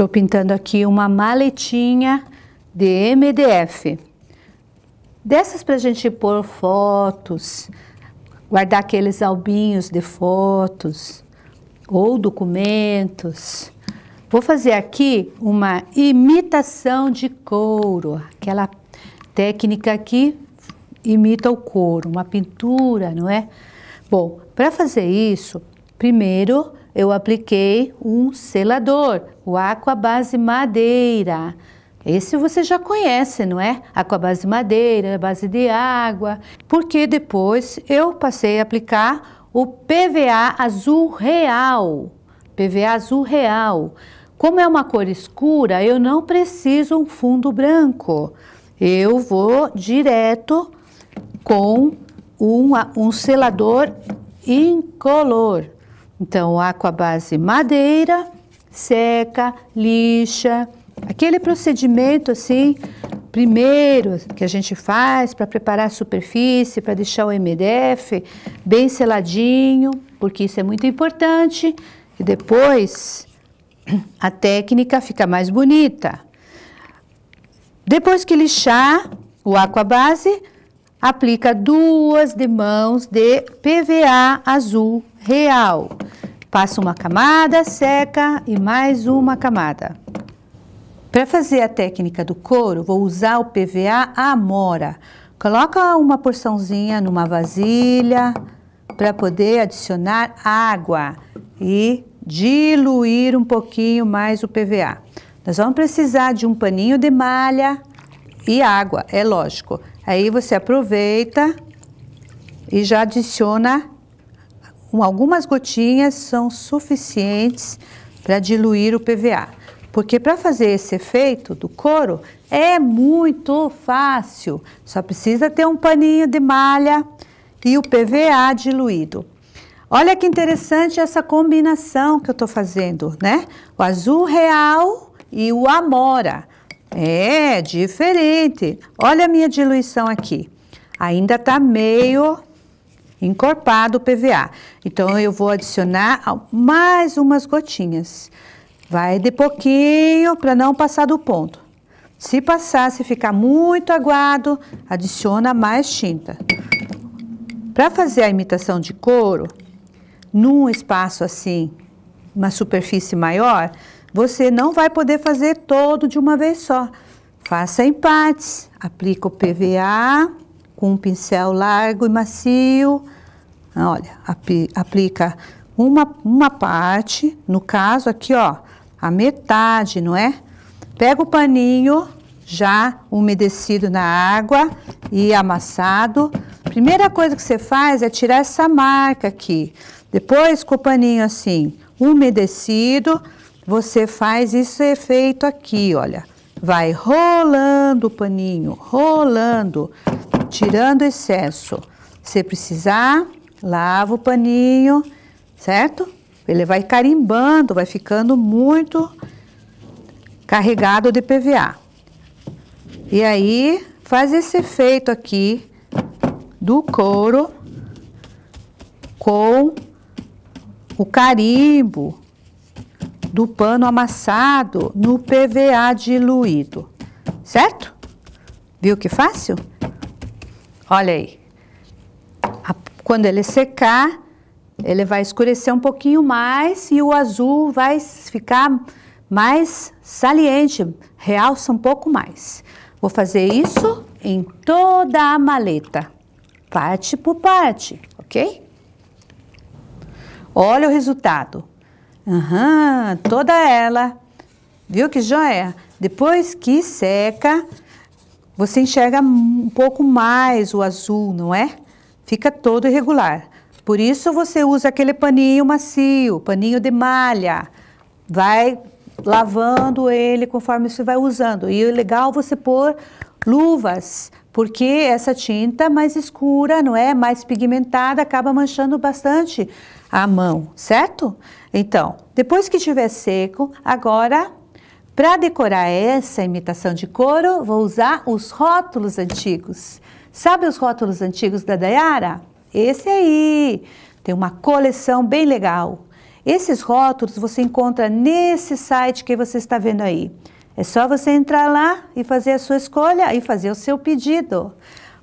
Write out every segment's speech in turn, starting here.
Estou pintando aqui uma maletinha de MDF. Dessas para a gente pôr fotos, guardar aqueles albinhos de fotos ou documentos. Vou fazer aqui uma imitação de couro, aquela técnica que imita o couro, uma pintura, não é? Bom, para fazer isso, primeiro eu apliquei um selador, o Aquabase Madeira. Esse você já conhece, não é? Aquabase Madeira, base de água. Porque depois eu passei a aplicar o PVA azul real. PVA azul real. Como é uma cor escura, eu não preciso um fundo branco. Eu vou direto com um, um selador incolor. Então, água base madeira, seca, lixa. Aquele procedimento assim, primeiro que a gente faz para preparar a superfície, para deixar o MDF bem seladinho, porque isso é muito importante. E depois a técnica fica mais bonita. Depois que lixar o base, aplica duas demãos de PVA azul real. Passa uma camada, seca e mais uma camada. Para fazer a técnica do couro, vou usar o PVA Amora. Coloca uma porçãozinha numa vasilha para poder adicionar água e diluir um pouquinho mais o PVA. Nós vamos precisar de um paninho de malha e água, é lógico. Aí você aproveita e já adiciona um, algumas gotinhas são suficientes para diluir o PVA, porque para fazer esse efeito do couro é muito fácil, só precisa ter um paninho de malha e o PVA diluído. Olha que interessante essa combinação que eu estou fazendo, né? O azul real e o amora. É diferente. Olha a minha diluição aqui. Ainda tá meio encorpado o PVA. Então eu vou adicionar mais umas gotinhas. Vai de pouquinho para não passar do ponto. Se passar, se ficar muito aguado, adiciona mais tinta. Para fazer a imitação de couro, num espaço assim, uma superfície maior, você não vai poder fazer todo de uma vez só. Faça em partes, aplica o PVA, com um pincel largo e macio. Ah, olha, aplica uma, uma parte, no caso aqui, ó, a metade, não é? Pega o paninho já umedecido na água e amassado. Primeira coisa que você faz é tirar essa marca aqui. Depois, com o paninho assim, umedecido, você faz esse efeito aqui, olha. Vai rolando o paninho, rolando tirando o excesso. Se precisar, lava o paninho, certo? Ele vai carimbando, vai ficando muito carregado de PVA. E aí, faz esse efeito aqui do couro com o carimbo do pano amassado no PVA diluído, certo? Viu que fácil? Olha aí. A, quando ele secar, ele vai escurecer um pouquinho mais e o azul vai ficar mais saliente, realça um pouco mais. Vou fazer isso em toda a maleta, parte por parte, ok? Olha o resultado. Uhum, toda ela. Viu que joia? Depois que seca, você enxerga um pouco mais o azul, não é? Fica todo irregular. Por isso você usa aquele paninho macio, paninho de malha. Vai lavando ele conforme você vai usando. E é legal você pôr luvas, porque essa tinta mais escura, não é? Mais pigmentada, acaba manchando bastante a mão, certo? Então, depois que tiver seco, agora para decorar essa imitação de couro, vou usar os rótulos antigos. Sabe os rótulos antigos da Dayara? Esse aí! Tem uma coleção bem legal. Esses rótulos você encontra nesse site que você está vendo aí. É só você entrar lá e fazer a sua escolha e fazer o seu pedido.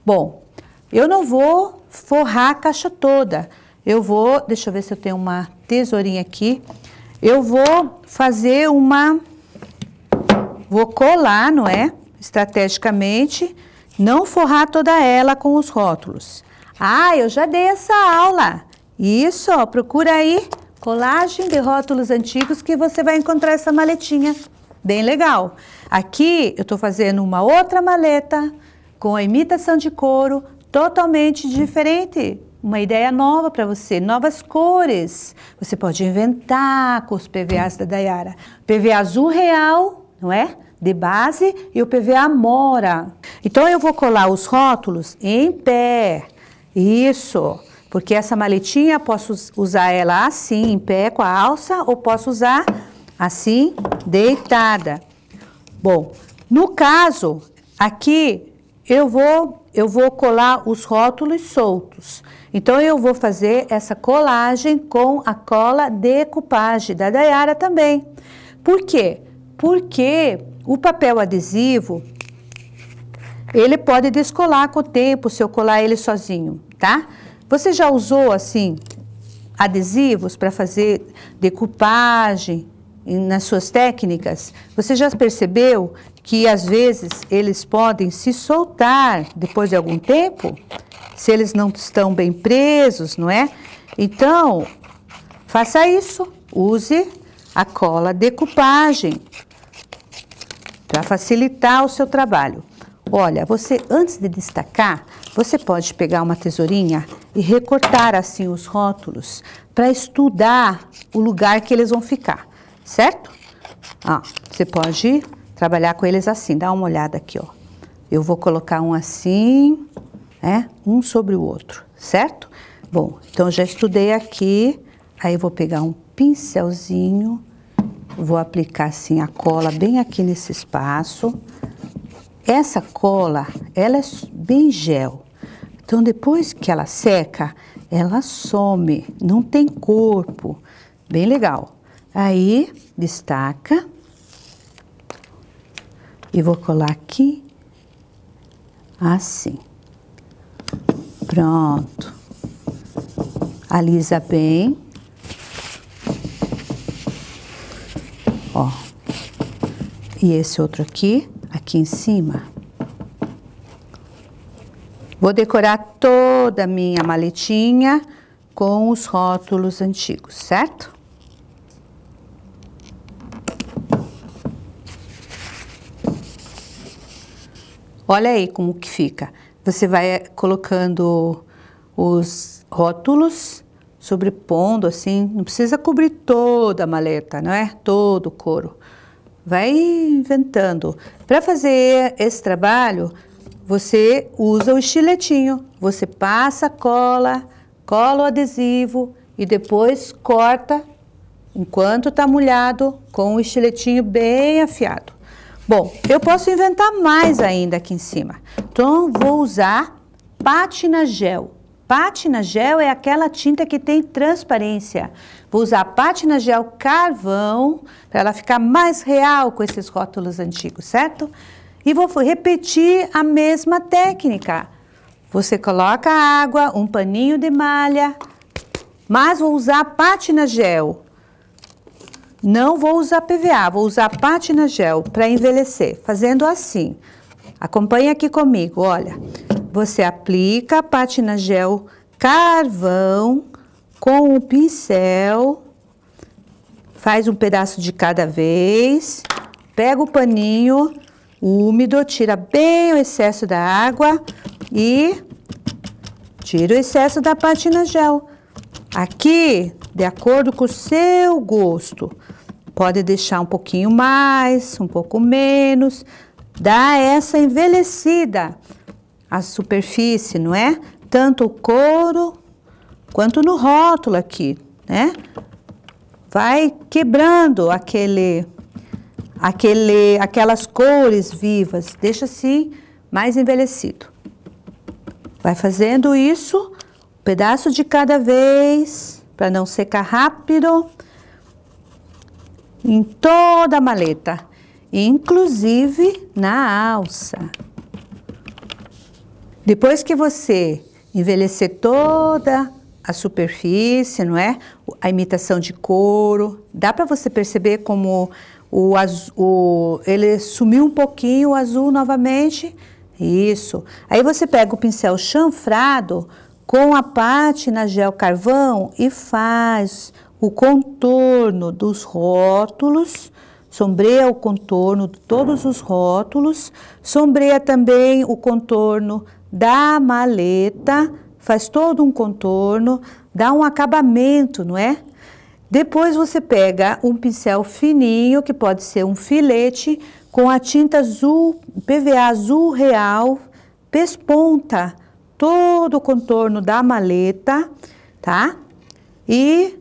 Bom, eu não vou forrar a caixa toda. Eu vou, deixa eu ver se eu tenho uma tesourinha aqui. Eu vou fazer uma Vou colar, não é? Estrategicamente, não forrar toda ela com os rótulos. Ah, eu já dei essa aula. Isso, ó, procura aí colagem de rótulos antigos que você vai encontrar essa maletinha. Bem legal. Aqui eu estou fazendo uma outra maleta com a imitação de couro totalmente diferente. Uma ideia nova para você, novas cores. Você pode inventar com os PVAs da Dayara. PVA azul real não é? De base e o PVA mora. Então eu vou colar os rótulos em pé. Isso. Porque essa maletinha posso usar ela assim, em pé com a alça, ou posso usar assim, deitada. Bom, no caso aqui eu vou eu vou colar os rótulos soltos. Então eu vou fazer essa colagem com a cola decupagem da Dayara também. Por quê? porque o papel adesivo ele pode descolar com o tempo se eu colar ele sozinho, tá? Você já usou assim adesivos para fazer decupagem nas suas técnicas? Você já percebeu que às vezes eles podem se soltar depois de algum tempo, se eles não estão bem presos, não é? Então, faça isso, use a cola decupagem para facilitar o seu trabalho. Olha, você antes de destacar, você pode pegar uma tesourinha e recortar assim os rótulos para estudar o lugar que eles vão ficar, certo? Ah, você pode trabalhar com eles assim, dá uma olhada aqui, ó. Eu vou colocar um assim, né? Um sobre o outro, certo? Bom, então já estudei aqui, aí vou pegar um pincelzinho vou aplicar assim a cola bem aqui nesse espaço. Essa cola, ela é bem gel. Então, depois que ela seca, ela some, não tem corpo. Bem legal. Aí, destaca. E vou colar aqui, assim. Pronto. Alisa bem. ó. E esse outro aqui, aqui em cima. Vou decorar toda a minha maletinha com os rótulos antigos, certo? Olha aí como que fica. Você vai colocando os rótulos sobrepondo assim, não precisa cobrir toda a maleta, não é? Todo o couro. Vai inventando. Para fazer esse trabalho, você usa o estiletinho. Você passa cola, cola o adesivo e depois corta enquanto está molhado com o estiletinho bem afiado. Bom, eu posso inventar mais ainda aqui em cima. Então, vou usar pátina gel. Pátina gel é aquela tinta que tem transparência. Vou usar pátina gel carvão para ela ficar mais real com esses rótulos antigos, certo? E vou repetir a mesma técnica. Você coloca água, um paninho de malha, mas vou usar pátina gel. Não vou usar PVA, vou usar pátina gel para envelhecer, fazendo assim. Acompanha aqui comigo, olha você aplica a pátina gel carvão com o pincel, faz um pedaço de cada vez, pega o paninho úmido, tira bem o excesso da água e tira o excesso da pátina gel. Aqui, de acordo com o seu gosto, pode deixar um pouquinho mais, um pouco menos, dá essa envelhecida a superfície, não é? Tanto o couro quanto no rótulo aqui, né? Vai quebrando aquele, aquele, aquelas cores vivas, deixa assim mais envelhecido. Vai fazendo isso, um pedaço de cada vez, para não secar rápido, em toda a maleta, inclusive na alça. Depois que você envelhecer toda a superfície, não é? A imitação de couro, dá para você perceber como o, o ele sumiu um pouquinho o azul novamente. Isso. Aí você pega o pincel chanfrado com a pátina gel carvão e faz o contorno dos rótulos, sombreia o contorno de todos os rótulos, sombreia também o contorno da maleta, faz todo um contorno, dá um acabamento, não é? Depois você pega um pincel fininho, que pode ser um filete, com a tinta azul, PVA azul real, pesponta todo o contorno da maleta, tá? E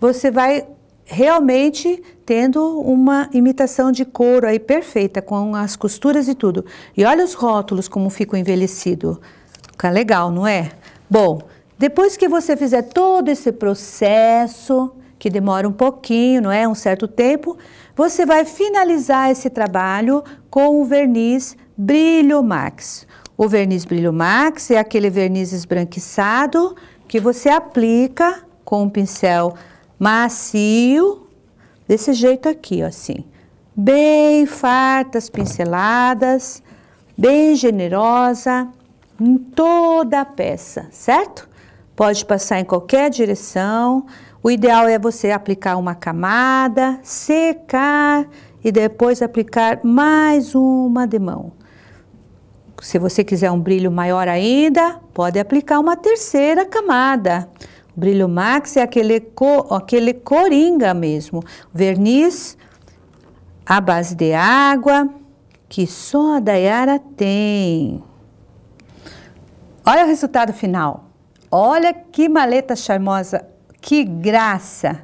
você vai realmente tendo uma imitação de couro aí perfeita, com as costuras e tudo. E olha os rótulos como ficam envelhecido. Fica legal, não é? Bom, depois que você fizer todo esse processo, que demora um pouquinho, não é? Um certo tempo, você vai finalizar esse trabalho com o verniz Brilho Max. O verniz Brilho Max é aquele verniz esbranquiçado que você aplica com um pincel macio, desse jeito aqui, ó, assim. Bem fartas pinceladas, bem generosa em toda a peça, certo? Pode passar em qualquer direção. O ideal é você aplicar uma camada, secar e depois aplicar mais uma de mão. Se você quiser um brilho maior ainda, pode aplicar uma terceira camada. Brilho Max é aquele, co, aquele coringa mesmo. Verniz à base de água, que só a Dayara tem. Olha o resultado final. Olha que maleta charmosa, que graça.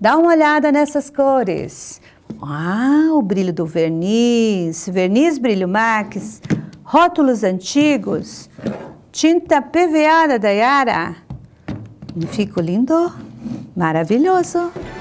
Dá uma olhada nessas cores. Ah, o brilho do verniz, verniz brilho max, rótulos antigos, tinta PVA da Dayara. Fico lindo? Maravilhoso!